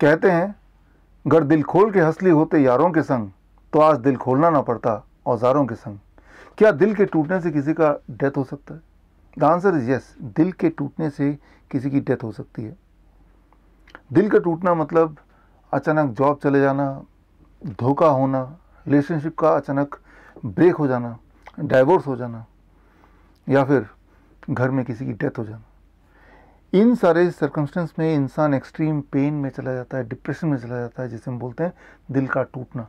कहते हैं गर दिल खोल के हंसली होते यारों के संग तो आज दिल खोलना ना पड़ता औजारों के संग क्या दिल के टूटने से किसी का डेथ हो सकता है द आंसर इज़ यस दिल के टूटने से किसी की डेथ हो सकती है दिल का टूटना मतलब अचानक जॉब चले जाना धोखा होना रिलेशनशिप का अचानक ब्रेक हो जाना डाइवोर्स हो जाना या फिर घर में किसी की डेथ हो जाना इन सारे सर्कमस्टेंस में इंसान एक्सट्रीम पेन में चला जाता है डिप्रेशन में चला जाता है जिसे हम बोलते हैं दिल का टूटना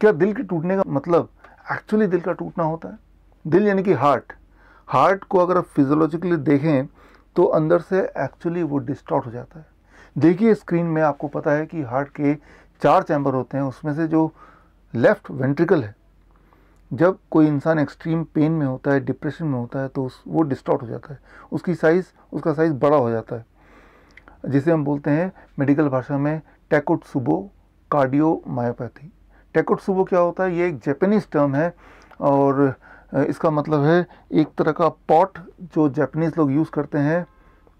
क्या दिल के टूटने का मतलब एक्चुअली दिल का टूटना होता है दिल यानी कि हार्ट हार्ट को अगर आप फिजोलॉजिकली देखें तो अंदर से एक्चुअली वो डिस्टॉर्ट हो जाता है देखिए स्क्रीन में आपको पता है कि हार्ट के चार चैम्बर होते हैं उसमें से जो लेफ्ट वेंट्रिकल है जब कोई इंसान एक्सट्रीम पेन में होता है डिप्रेशन में होता है तो उस वो डिस्टॉर्ट हो जाता है उसकी साइज़ उसका साइज़ बड़ा हो जाता है जिसे हम बोलते हैं मेडिकल भाषा में सुबो कार्डियोमायोपैथी सुबो क्या होता है ये एक जैपनीज़ टर्म है और इसका मतलब है एक तरह का पॉट जो जैपनीज़ लोग यूज़ करते हैं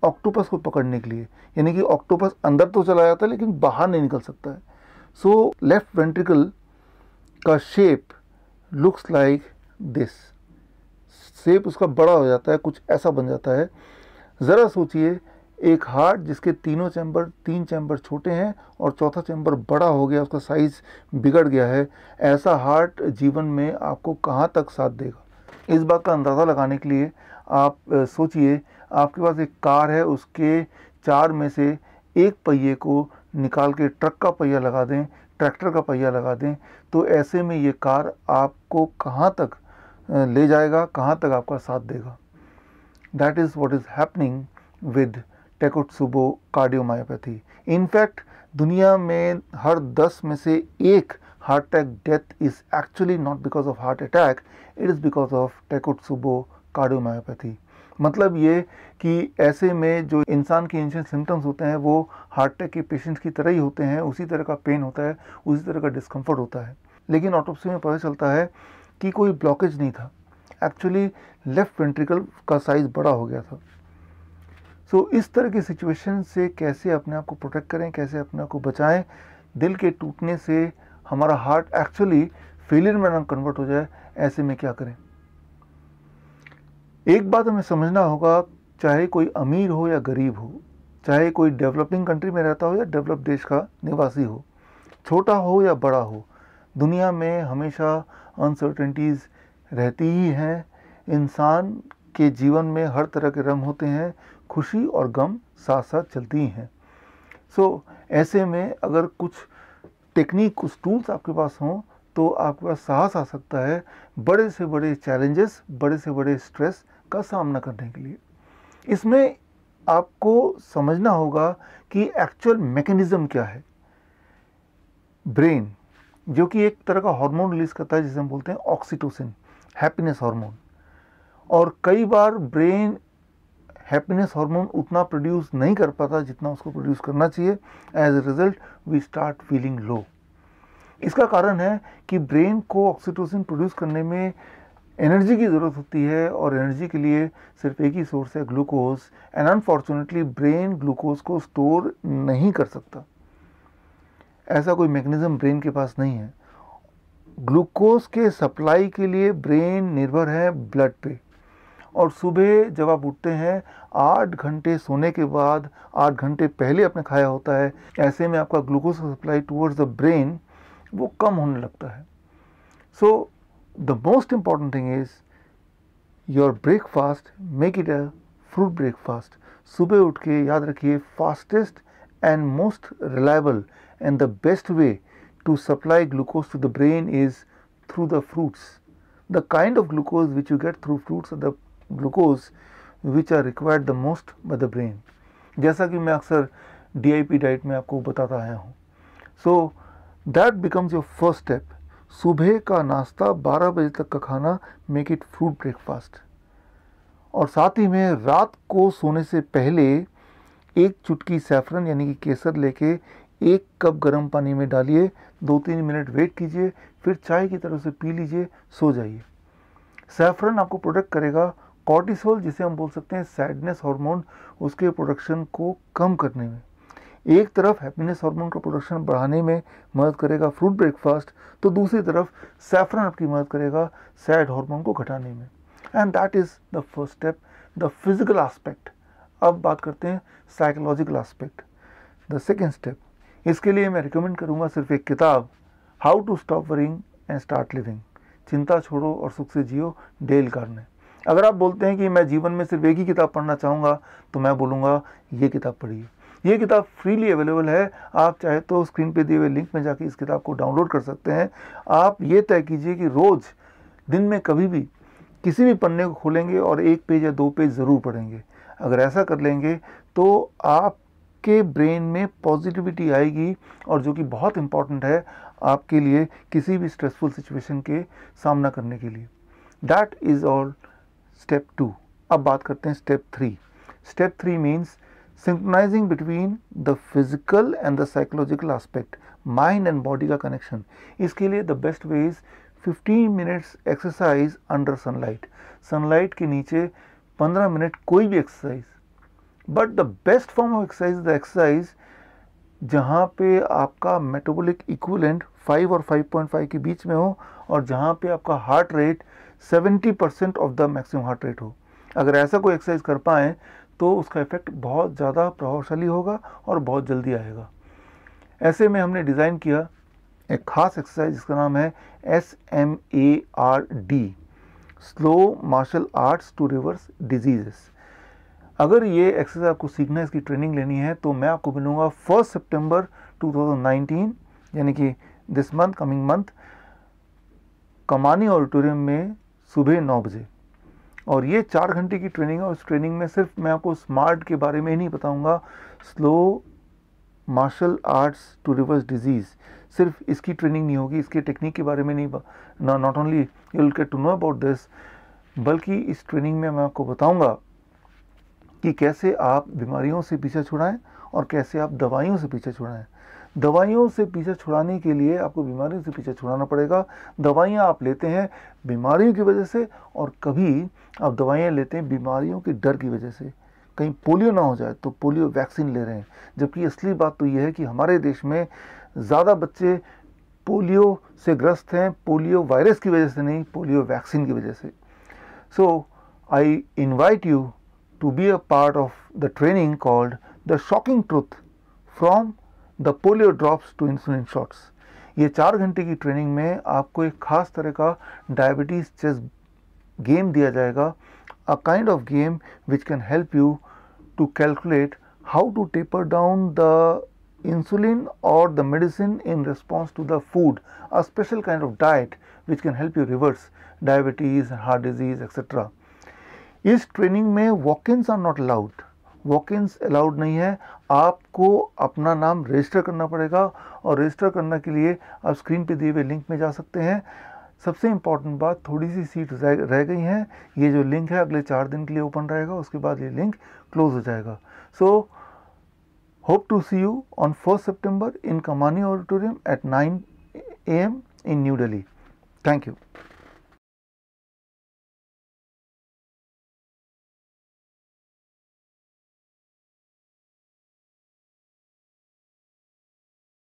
ऑक्टोपस को पकड़ने के लिए यानी कि ऑक्टोपस अंदर तो चला जाता है लेकिन बाहर नहीं निकल सकता है सो लेफ़्ट वेंट्रिकल का shape looks like this shape उसका बड़ा हो जाता है कुछ ऐसा बन जाता है ज़रा सोचिए एक हार्ट जिसके तीनों चैम्बर तीन चैम्बर छोटे हैं और चौथा चैम्बर बड़ा हो गया उसका साइज़ बिगड़ गया है ऐसा हार्ट जीवन में आपको कहाँ तक साथ देगा इस बात का अंदाज़ा लगाने के लिए आप सोचिए आपके पास एक कार है उसके चार में से एक पहिए को निकाल के ट्रक का पहिया लगा दें ट्रैक्टर का पहिया लगा दें तो ऐसे में ये कार आपको कहाँ तक ले जाएगा कहाँ तक आपका साथ देगा that is what is happening with takotsubo cardiomyopathy in fact दुनिया में हर दस में से एक heart attack death is actually not because of heart attack it is because of सुबो कार्डियोमायोपैथी मतलब ये कि ऐसे में जो इंसान के इंशियन सिम्टम्स होते हैं वो हार्ट अटैक के पेशेंट्स की तरह ही होते हैं उसी तरह का पेन होता है उसी तरह का डिस्कम्फर्ट होता है लेकिन ऑटोपसी में पता चलता है कि कोई ब्लॉकेज नहीं था एक्चुअली लेफ़्ट वेंट्रिकल का साइज़ बड़ा हो गया था सो so, इस तरह की सिचुएशन से कैसे अपने आप को प्रोटेक्ट करें कैसे अपने आप को बचाएं दिल के टूटने से हमारा हार्ट एक्चुअली फेलियर में ना कन्वर्ट हो जाए ऐसे में क्या करें एक बात हमें समझना होगा चाहे कोई अमीर हो या गरीब हो चाहे कोई डेवलपिंग कंट्री में रहता हो या डेवलप देश का निवासी हो छोटा हो या बड़ा हो दुनिया में हमेशा अनसर्टेंटीज़ रहती ही हैं इंसान के जीवन में हर तरह के रंग होते हैं खुशी और गम साथ साथ चलती हैं सो so, ऐसे में अगर कुछ टेक्निक कुछ टूल्स आपके पास हों तो आपके पास साहस आ सकता है बड़े से बड़े चैलेंजेस बड़े से बड़े स्ट्रेस का सामना करने के लिए इसमें आपको समझना होगा कि एक्चुअल मैकेनिज़्म क्या है ब्रेन जो कि एक तरह का हार्मोन रिलीज करता है जिसे हम बोलते हैं ऑक्सीटोसिन हैप्पीनेस हार्मोन और कई बार ब्रेन हैप्पीनेस हार्मोन उतना प्रोड्यूस नहीं कर पाता जितना उसको प्रोड्यूस करना चाहिए as a result we start feeling low इसका कारण है कि ब्रेन को ऑक्सीटोसिन प्रोड्यूस करने में एनर्जी की ज़रूरत होती है और एनर्जी के लिए सिर्फ एक ही सोर्स है glucose and unfortunately brain glucose को स्टोर नहीं कर सकता ऐसा कोई मैकेनिज़्म ब्रेन के पास नहीं है ग्लूकोज के सप्लाई के लिए ब्रेन निर्भर है ब्लड पे और सुबह जब आप उठते हैं आठ घंटे सोने के बाद आठ घंटे पहले आपने खाया होता है ऐसे में आपका glucose supply towards the brain वो कम होने लगता है सो so, the most important thing is your breakfast make it a fruit breakfast subah utke yaad rakhiye fastest and most reliable and the best way to supply glucose to the brain is through the fruits the kind of glucose which you get through fruits are the glucose which are required the most by the brain jaisa ki main aksar dip diet mein aapko batata aaya so that becomes your first step सुबह का नाश्ता 12 बजे तक का खाना make it fruit breakfast और साथ ही में रात को सोने से पहले एक चुटकी सैफरन यानी कि केसर लेके एक कप गर्म पानी में डालिए दो तीन मिनट वेट कीजिए फिर चाय की तरफ से पी लीजिए सो जाइए सैफरन आपको प्रोडक्ट करेगा कॉर्टिसोल जिसे हम बोल सकते हैं सैडनेस हार्मोन उसके प्रोडक्शन को कम करने में एक तरफ हैप्पीनेस हार्मोन का प्रोडक्शन बढ़ाने में मदद करेगा फ्रूट ब्रेकफास्ट तो दूसरी तरफ सेफरन आपकी मदद करेगा सैड हार्मोन को घटाने में and that is the first step the physical aspect अब बात करते हैं psychological aspect the second step इसके लिए मैं रिकमेंड करूँगा सिर्फ एक किताब how to stop worrying and start living चिंता छोड़ो और सुख से जियो डेल करने अगर आप बोलते हैं कि मैं जीवन में सिर्फ एक ही किताब पढ़ना चाहूँगा तो मैं बोलूँगा ये किताब पढ़िए ये किताब फ्रीली अवेलेबल है आप चाहे तो स्क्रीन पे दिए हुए लिंक में जाके इस किताब को डाउनलोड कर सकते हैं आप ये तय कीजिए कि रोज़ दिन में कभी भी किसी भी पन्ने को खोलेंगे और एक पेज या दो पेज ज़रूर पढ़ेंगे अगर ऐसा कर लेंगे तो आपके ब्रेन में पॉजिटिविटी आएगी और जो कि बहुत इम्पॉर्टेंट है आपके लिए किसी भी स्ट्रेसफुल सिचुएशन के सामना करने के लिए that is all step two अब बात करते हैं step three step three means synchronizing between the physical and the psychological aspect mind and body का कनेक्शन इसके लिए the best way is fifteen minutes exercise under sunlight sunlight के नीचे पंद्रह मिनट कोई भी exercise but the best form of exercise the exercise जहाँ पे आपका मेटाबॉलिक इक्वलेंट फाइव और फाइव पॉइंट फाइव के बीच में हो और जहाँ पे आपका heart rate seventy percent of the maximum heart rate हो अगर ऐसा कोई एक्सरसाइज कर पाएँ तो उसका इफ़ेक्ट बहुत ज़्यादा प्रभावशाली होगा और बहुत जल्दी आएगा ऐसे में हमने डिज़ाइन किया एक खास एक्सरसाइज जिसका नाम है S M A R D slow martial arts to reverse diseases अगर ये एक्सरसाइज आपको सीखना है इसकी ट्रेनिंग लेनी है तो मैं आपको मिलूँगा फर्स्ट सितंबर 2019 यानी कि this month coming month Kamani auditorium में सुबह नौ बजे और ये चार घंटे की ट्रेनिंग है और इस ट्रेनिंग में सिर्फ मैं आपको स्मार्ट के बारे में ही नहीं बताऊंगा slow martial arts to reverse disease सिर्फ इसकी ट्रेनिंग नहीं होगी इसके टेक्निक के बारे में नहीं ना not only you will get to know about this बल्कि इस ट्रेनिंग में मैं आपको बताऊंगा कि कैसे आप बीमारियों से पीछे छुड़ाएं और कैसे आप दवाइयों से पीछे छुड़ाएं दवाइयों से पीछे छुड़ाने के लिए आपको बीमारियों से पीछे छुड़ाना पड़ेगा दवाइयाँ आप लेते हैं बीमारियों की वजह से और कभी आप दवाइयाँ लेते हैं बीमारियों के डर की वजह से कहीं पोलियो ना हो जाए तो पोलियो वैक्सीन ले रहे हैं जबकि असली बात तो यह है कि हमारे देश में ज़्यादा बच्चे पोलियो से ग्रस्त हैं पोलियो वायरस की वजह से नहीं पोलियो वैक्सीन की वजह से so I invite you to be a part of the training called the shocking truth from the polio drops to insulin shots ये चार घंटे की ट्रेनिंग में आपको एक खास तरह का डायबिटीज़ चेस गेम दिया जाएगा a kind of game which can help you to calculate how to taper down the insulin or the medicine in response to the food a special kind of diet which can help you reverse diabetes heart disease etc is training may walk-ins are not allowed walk-ins allowed नहीं है आपको अपना नाम register करना पड़ेगा और register करने के लिए आप स्क्रीन पे दिए हुए लिंक में जा सकते हैं सबसे इम्पॉर्टेंट बात थोड़ी सी सीट रह गई हैं ये जो लिंक है अगले चार दिन के लिए ओपन रहेगा उसके बाद ये लिंक क्लोज हो जाएगा so hope to see you on first September in Kamani auditorium at nine A M in new Delhi thank you